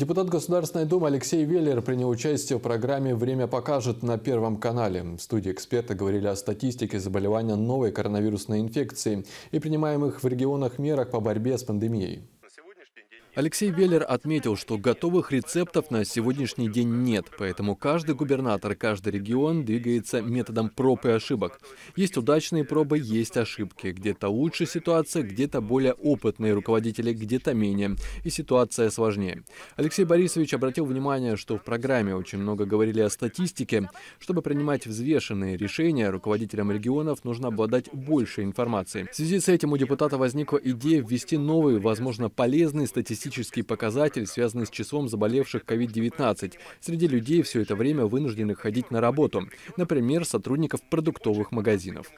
Депутат Государственной Думы Алексей Веллер принял участие в программе «Время покажет» на Первом канале. В студии эксперты говорили о статистике заболевания новой коронавирусной инфекции и принимаемых в регионах мерах по борьбе с пандемией. Алексей Веллер отметил, что готовых рецептов на сегодняшний день нет, поэтому каждый губернатор, каждый регион двигается методом проб и ошибок. Есть удачные пробы, есть ошибки. Где-то лучше ситуация, где-то более опытные руководители, где-то менее. И ситуация сложнее. Алексей Борисович обратил внимание, что в программе очень много говорили о статистике. Чтобы принимать взвешенные решения, руководителям регионов нужно обладать больше информации. В связи с этим у депутата возникла идея ввести новые, возможно, полезные статистические критический показатель, связанный с числом заболевших COVID-19 среди людей, все это время вынужденных ходить на работу, например, сотрудников продуктовых магазинов.